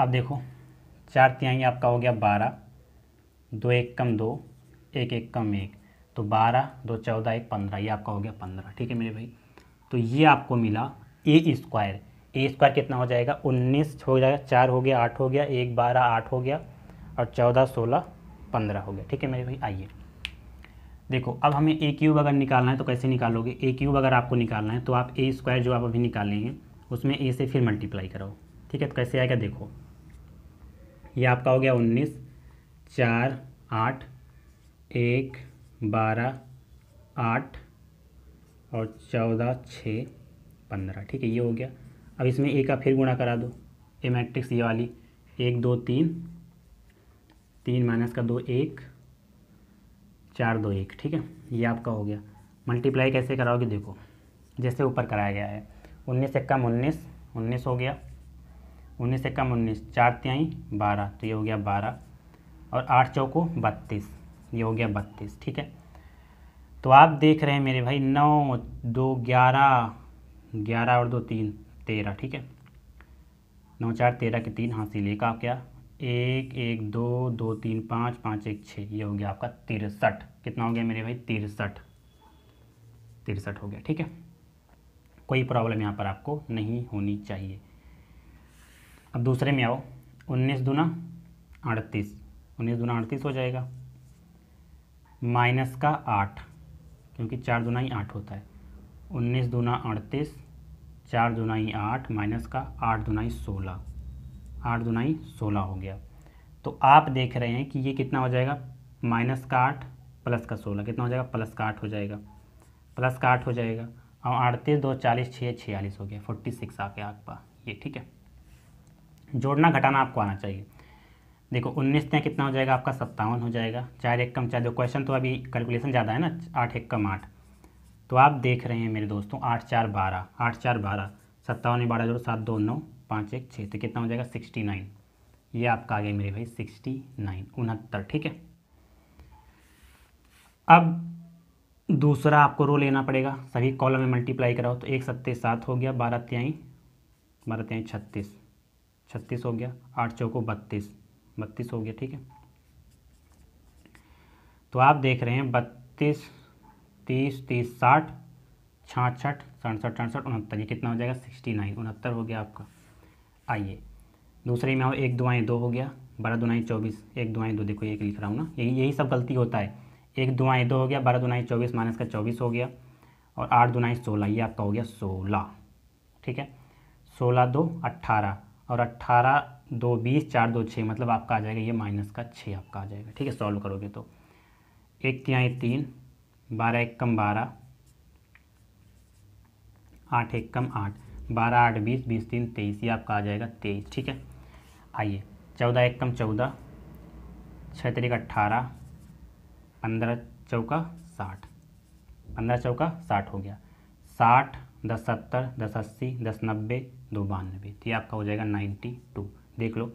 आप देखो चार तिहाई आपका हो गया बारह दो एक कम दो एक एक कम एक तो बारह दो चौदह एक पंद्रह ये आपका हो गया पंद्रह ठीक है मेरे भाई तो ये आपको मिला ए स्क्वायर ए स्क्वायर कितना हो जाएगा उन्नीस हो जाएगा चार हो गया आठ हो गया एक बारह आठ हो गया और चौदह सोलह पंद्रह हो गया ठीक है मेरे भाई आइए देखो अब हमें ए क्यूब अगर निकालना है तो कैसे निकालोगे ए क्यूब अगर आपको निकालना है तो आप ए स्क्वायर जो आप अभी निकालेंगे उसमें ए से फिर मल्टीप्लाई कराओ ठीक है तो कैसे आएगा देखो ये आपका हो गया उन्नीस चार आठ एक बारह आठ और चौदह छः पंद्रह ठीक है ये हो गया अब इसमें ए का फिर गुणा करा दो ए मैट्रिक्स ये वाली एक दो तीन तीन माइनस का दो एक चार दो एक ठीक है ये आपका हो गया मल्टीप्लाई कैसे कराओगे देखो जैसे ऊपर कराया गया है उन्नीस इक्का उन्नीस उन्नीस हो गया उन्नीस से कम उन्नीस चार त्याई बारह तो ये हो गया बारह और आठ चौको बत्तीस ये हो गया बत्तीस ठीक है तो आप देख रहे हैं मेरे भाई नौ दो ग्यारह ग्यारह और दो तीन तेरह ठीक है नौ चार तेरह के तीन हाँ ले आप क्या एक एक दो दो तीन पाँच पाँच एक छः ये हो गया आपका तिरसठ कितना हो गया मेरे भाई तिरसठ तिरसठ हो गया ठीक है कोई प्रॉब्लम यहाँ पर आपको नहीं होनी चाहिए अब दूसरे में आओ उन्नीस दूना अड़तीस उन्नीस दूना अड़तीस हो जाएगा माइनस का आठ क्योंकि चार दुना ही आठ होता है उन्नीस दूना अड़तीस चार दुनाई आठ माइनस का आठ दुनाई सोलह आठ दुनाई सोलह हो गया तो आप देख रहे हैं कि ये कितना हो जाएगा माइनस का आठ प्लस का सोलह कितना हो जाएगा प्लस का आठ हो जाएगा प्लस का आठ हो जाएगा और अड़तीस दो चालीस छः छियालीस हो गया फोर्टी सिक्स आके आग आपका ये ठीक है जोड़ना घटाना आपको आना चाहिए देखो उन्नीस तय कितना हो जाएगा आपका सत्तावन हो जाएगा चार एक कम चार दो क्वेश्चन तो अभी कैलकुलेशन ज़्यादा है ना आठ एक कम आठ तो आप देख रहे हैं मेरे दोस्तों आठ चार बारह आठ चार बारह सत्तावन बारह जोड़ो सात दो नौ पाँच एक छः तो कितना हो जाएगा सिक्सटी नाइन ये आपका आ गया मेरे भाई सिक्सटी नाइन उनहत्तर ठीक है अब दूसरा आपको रो लेना पड़ेगा सभी कॉलम में मल्टीप्लाई कराओ तो एक सत्ते सात हो गया बारह त्याई बारह त्याई छत्तीस छत्तीस हो गया आठ चौको बत्तीस बत्तीस हो गया ठीक है तो आप देख रहे हैं बत्तीस तीस तीस साठ छाछठ सड़सठ अड़सठ उनहत्तर ये कितना हो जाएगा सिक्सटी नाइन उनहत्तर हो गया आपका आइए दूसरे में आओ एक दुआएँ दो हो गया बारह दुनाई चौबीस एक दुआएँ दो देखो ये लिख रहा हूँ ना यही यही सब गलती होता है एक दुआएँ दो हो गया बारह दुनाई चौबीस माइनस का चौबीस हो गया और आठ दुनाई सोलह ये आपका हो गया सोलह ठीक है सोलह दो अट्ठारह और अट्ठारह दो बीस चार दो छः मतलब आपका आ जाएगा ये माइनस का छः आपका आ जाएगा ठीक है सॉल्व करोगे तो एक तिहाई तीन बारह एक कम बारह आठ एक कम आठ बारह आठ बीस बीस तीन तेईस ये आपका आ जाएगा तेईस ठीक है आइए चौदह एक कम चौदह छः तरीक अट्ठारह पंद्रह चौका साठ पंद्रह चौका साठ हो गया साठ दस सत्तर दस अस्सी दस नब्बे दो बानबे तो ये आपका हो जाएगा नाइन्टी टू देख लो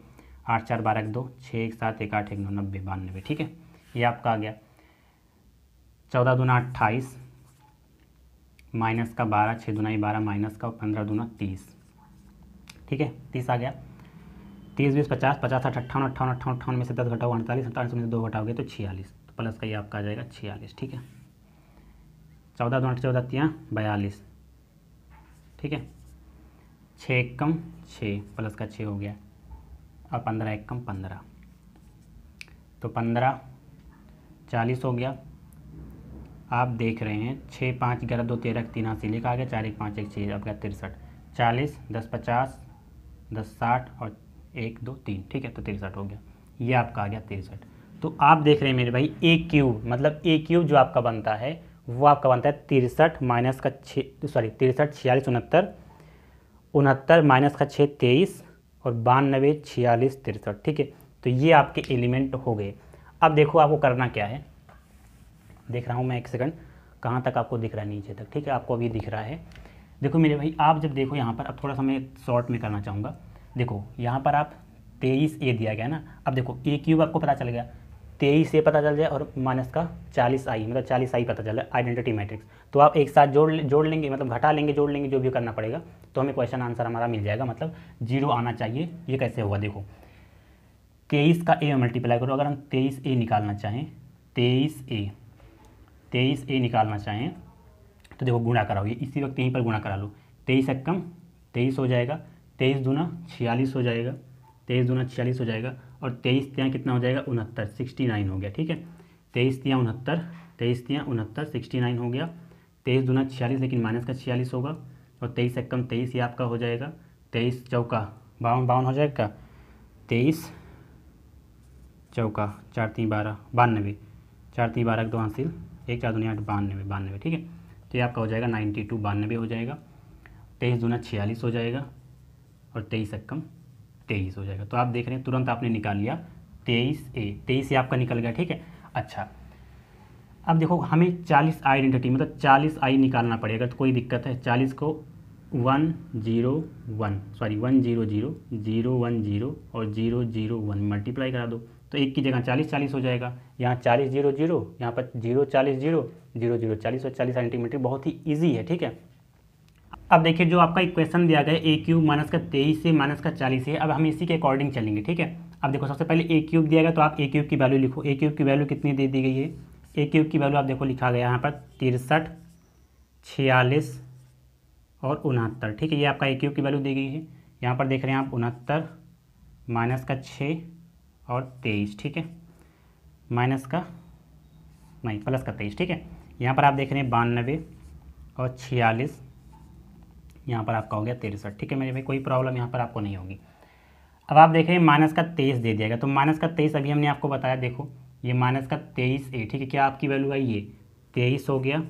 आठ चार बारह एक दो छः एक सात एक आठ एक नौ नब्बे बानबे ठीक है ये आपका आ गया चौदह दूना अट्ठाईस माइनस का बारह छः दूना ही बारह माइनस का पंद्रह दूना तीस ठीक है तीस आ गया तीस बीस पचास पचास साठ अट्ठावन अट्ठावन अट्ठावन अट्ठावन में से दस घटाओ अड़तालीस अड़तालीस में से दो घटाओगे तो छियालीस तो प्लस का ये आपका आ जाएगा छियालीस ठीक है चौदह दूना चौदह तिया बयालीस ठीक है छः एकम छः प्लस का छः हो गया और पंद्रह एकम पंद्रह तो पंद्रह चालीस हो गया आप देख रहे हैं छः पाँच ग्यारह दो तेरह तीन अस्सी लेकर आ गया चार एक पाँच एक छः आपका तिरसठ चालीस दस पचास दस साठ और एक दो तीन ठीक है तो तिरसठ हो गया ये आपका आ गया तिरसठ तो आप देख रहे हैं मेरे भाई ए क्यूब मतलब ए क्यूब जो आपका बनता है वो आपका बनता है तिरसठ माइनस का छः सॉरी तिरसठ छियालीस उनहत्तर उनहत्तर माइनस का छः तेईस और बानवे छियालीस तिरसठ ठीक है तो ये आपके एलिमेंट हो गए अब देखो आपको करना क्या है देख रहा हूँ मैं एक सेकंड कहाँ तक आपको दिख रहा है नीचे तक ठीक है आपको अभी दिख रहा है देखो मेरे भाई आप जब देखो यहाँ पर अब थोड़ा सा मैं शॉर्ट में करना चाहूँगा देखो यहाँ पर आप तेईस ए दिया गया ना अब देखो ए क्यूब आपको पता चल गया तेईस ए पता चल जाए और माइनस का चालीस आई मतलब चालीस आई पता चल जाए आइडेंटिटी मैट्रिक्स तो आप एक साथ जोड़ जोड़ लेंगे मतलब घटा लेंगे जोड़ लेंगे जो भी करना पड़ेगा तो हमें क्वेश्चन आंसर हमारा मिल जाएगा मतलब जीरो आना चाहिए ये कैसे होगा देखो तेईस का ए मल्टीप्लाई करो अगर हम तेईस ए निकालना चाहें तेईस ए तेईस ए निकालना चाहें तो देखो गुणा कराओगे इसी वक्त यहीं पर गुणा करा लो तेईस एक कम तेईस हो जाएगा तेईस दूना छियालीस हो जाएगा तेईस दूना छियालीस हो जाएगा और तेईस तिया कितना हो जाएगा उनहत्तर सिक्सटी नाइन हो गया ठीक है तेईस तिया उनहत्तर तेईस तिया उनहत्तर सिक्सटी नाइन हो गया तेईस दुना छियालीस लेकिन माइनस का छियालीस होगा और तेईस एकम तेईस ये आपका हो जाएगा तेईस चौका बावन बावन हो जाएगा तेईस चौका चार तीन बारह बानवे चार तीन बारह दो हासिल एक चार दुनिया आठ बानवे बानवे ठीक है तो ये आपका हो जाएगा नाइन्टी टू बानवे हो जाएगा तेईस दूना छियालीस हो जाएगा और तेईस अक्कम तेईस हो जाएगा तो आप देख रहे हैं तुरंत आपने निकाल लिया तेईस ए तेईस ए आपका निकल गया ठीक है अच्छा अब देखो हमें चालीस आइडेंटिटी मतलब चालीस आई निकालना पड़ेगा तो कोई दिक्कत है चालीस को one zero one sorry one zero zero zero one zero और जीरो जीरो वन मल्टीप्लाई करा दो तो एक की जगह चालीस चालीस हो जाएगा यहाँ चालीस जीरो जीरो यहाँ पर जीरो चालीस जीरो जीरो जीरो चालीस और चालीस आइडेंटिटी बहुत ही ईजी है ठीक है अब देखिए जो आपका इक्वेशन दिया गया ए क्यूब माइनस का तेईस है माइनस का चालीस है अब हम इसी के अकॉर्डिंग चलेंगे ठीक है अब देखो सबसे पहले ए क्यूब दिया गया तो आप ए क्यूब की वैल्यू लिखो ए क्यूब की वैल्यू कितनी दे दी गई है ए क्यूब की वैल्यू आप देखो लिखा गया यहाँ पर तिरसठ छियालीस और उनहत्तर ठीक है ये आपका ए क्यूब की वैल्यू दी गई है यहाँ पर देख रहे हैं आप उनहत्तर माइनस का छः और तेईस ठीक है माइनस का नहीं प्लस का तेईस ठीक है यहाँ पर आप देख रहे हैं बानवे और छियालीस यहाँ पर आपका हो गया तिरसठ ठीक है मेरे भाई कोई प्रॉब्लम यहाँ पर आपको नहीं होगी अब आप देख रहे हैं माइनस का तेईस दे दिया गया तो माइनस का तेईस अभी हमने आपको बताया देखो ये माइनस का तेईस ए ठीक है क्या आपकी वैल्यू आई ये तेईस हो गया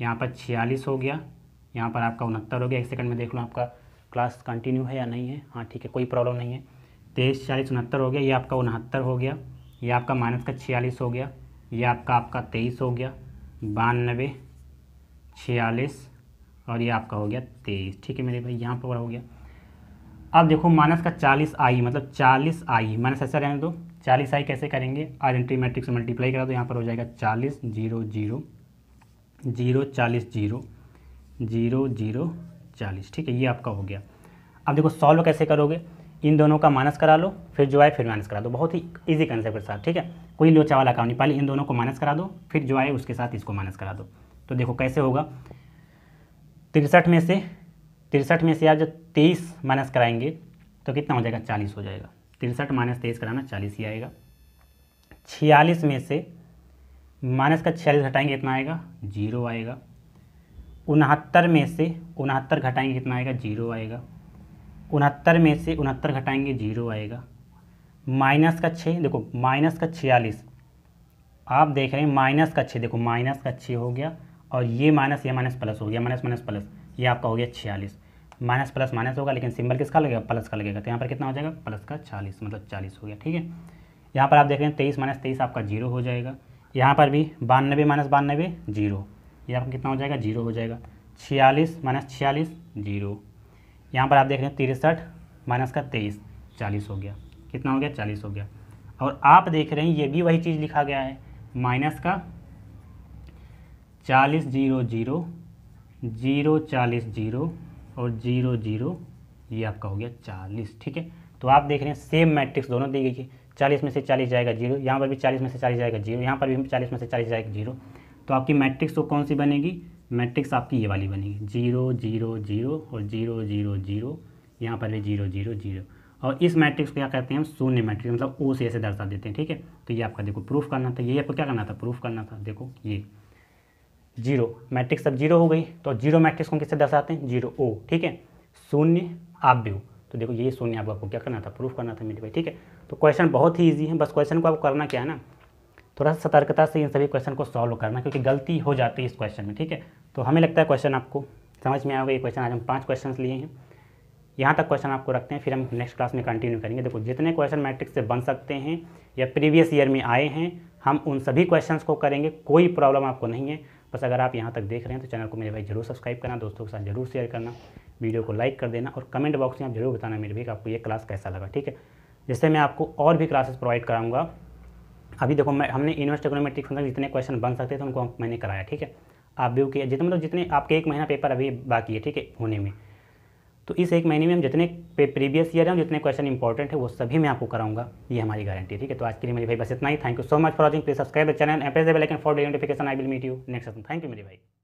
यहाँ पर छियालीस हो गया यहाँ पर आपका उनहत्तर हो गया एक सेकंड में देख लो आपका क्लास कंटिन्यू है या नहीं है हाँ ठीक है कोई प्रॉब्लम नहीं है तेईस छियालीस उनहत्तर हो गया ये आपका उनहत्तर हो गया ये आपका माइनस का छियालीस हो गया ये आपका आपका तेईस हो गया बानवे छियालीस और ये आपका हो गया तेईस ठीक है मेरे भाई यहाँ पर हो गया अब देखो माइनस का चालीस आई मतलब चालीस आई माइनस ऐसा रहने दो चालीस आई कैसे करेंगे आइडेंटी मैट्रिक्स से मल्टीप्लाई करा दो यहाँ पर हो जाएगा चालीस जीरो जीरो जीरो चालीस जीरो जीरो जीरो चालीस ठीक है ये आपका हो गया अब देखो सॉल्व कैसे करोगे इन दोनों का माइनस करा लो फिर जो आए फिर माइनस करा दो बहुत ही इजी कंसेप्ट के साथ ठीक है कोई लोचा वाला काम नहीं पहले इन दोनों को माइनस करा दो फिर जो आए उसके साथ इसको माइनस करा दो तो देखो कैसे होगा तिरसठ में से तिरसठ में से आप जब तेईस माइनस कराएंगे तो कितना हो जाएगा चालीस हो जाएगा तिरसठ माइनस तेईस कराना चालीस ही आएगा छियालीस में से माइनस का छियालीस घटाएंगे कितना आएगा जीरो आएगा उनहत्तर में से उनहत्तर घटाएंगे कितना आएगा जीरो आएगा उनहत्तर में से उनहत्तर घटाएंगे जीरो आएगा माइनस का छः देखो माइनस का छियालीस आप देख रहे हैं माइनस का छः देखो माइनस का छः हो गया और ये माइनस ये माइनस प्लस हो गया माइनस माइनस प्लस ये आपका हो गया छियालीस माइनस प्लस माइनस होगा लेकिन सिंबल किसका लगेगा प्लस का लगेगा तो यहाँ पर कितना हो जाएगा प्लस का चालीस मतलब चालीस हो गया ठीक है यहाँ पर आप देख रहे हैं तेईस माइनस तेईस आपका जीरो हो जाएगा यहाँ पर भी बानबे माइनस बानबे जीरो ये आपका कितना हो जाएगा जीरो हो जाएगा छियालीस माइनस छियालीस जीरो यहाँ पर आप देख रहे हैं तिरसठ माइनस का तेईस चालीस हो गया कितना हो गया चालीस हो गया और आप देख रहे हैं ये भी वही चीज़ लिखा गया है माइनस का चालीस जीरो जीरो जीरो चालीस जीरो और जीरो जीरो ये आपका हो गया चालीस ठीक है तो आप देख रहे हैं सेम मैट्रिक्स दोनों दी गई है चालीस में से चालीस जाएगा जीरो यहाँ पर भी चालीस में से चालीस जाएगा जीरो यहाँ पर भी चालीस में से चालीस जाएगा जीरो तो आपकी मैट्रिक्स तो कौन सी बनेगी मैट्रिक्स आपकी ये वाली बनेगी जीरो जीरो जीरो और जीरो जीरो जीरो यहाँ पर भी जीरो जीरो जीरो और इस मैट्रिक्स को क्या कहते हैं हम शून्य मैट्रिक्स मतलब ओ से ऐसे दर्शा देते हैं ठीक है तो ये आपका देखो प्रूफ करना था ये आपको क्या करना था प्रूफ करना था देखो ये जीरो मैट्रिक्स अब जीरो हो गई तो जीरो मैट्रिक्स को किससे दर्शाते हैं जीरो ओ ठीक है शून्य आव्यू तो देखो ये शून्य आपको आपको क्या करना था प्रूफ करना था मेरे भाई ठीक है तो क्वेश्चन बहुत ही ईजी है बस क्वेश्चन को आपको करना क्या है ना थोड़ा सा सतर्कता से इन सभी क्वेश्चन को सॉल्व करना क्योंकि गलती हो जाती है इस क्वेश्चन में ठीक है तो हमें लगता है क्वेश्चन आपको समझ में आएगा ये क्वेश्चन आज हम पाँच क्वेश्चन लिए हैं यहाँ तक क्वेश्चन आपको रखते हैं फिर हम नेक्स्ट क्लास में कंटिन्यू करेंगे देखो जितने क्वेश्चन मैट्रिक्स से बन सकते हैं या प्रीवियस ईयर में आए हैं हम उन सभी क्वेश्चंस को करेंगे कोई प्रॉब्लम आपको नहीं है बस अगर आप यहाँ तक देख रहे हैं तो चैनल को मेरे भाई जरूर सब्सक्राइब करना दोस्तों के साथ जरूर शेयर करना वीडियो को लाइक कर देना और कमेंट बॉक्स में आप जरूर बताना मेरे भाई कि आपको ये क्लास कैसा लगा ठीक है जिससे मैं आपको और भी क्लासेस प्रोवाइड कराऊंगा अभी देखो मैं हमने इन्वेस्ट इकोनॉमेट्रिक फंक्शन जितने क्वेश्चन बन सकते थे उनको मैंने कराया ठीक है आप व्यू किया जितने मतलब जितने आपके एक महीना पेपर अभी बाकी है ठीक है होने में तो इस एक महीने में हम जितने प्रीवियस ईयर हैं जितने क्वेश्चन इंपॉर्टेंट है वो सभी मैं आपको कराऊंगा ये हमारी गारंटी ठीक है तो आज के लिए मेरे भाई बस इतना ही thank you so much for watching please subscribe the channel and press for notification I will meet you next thank you मेरे भाई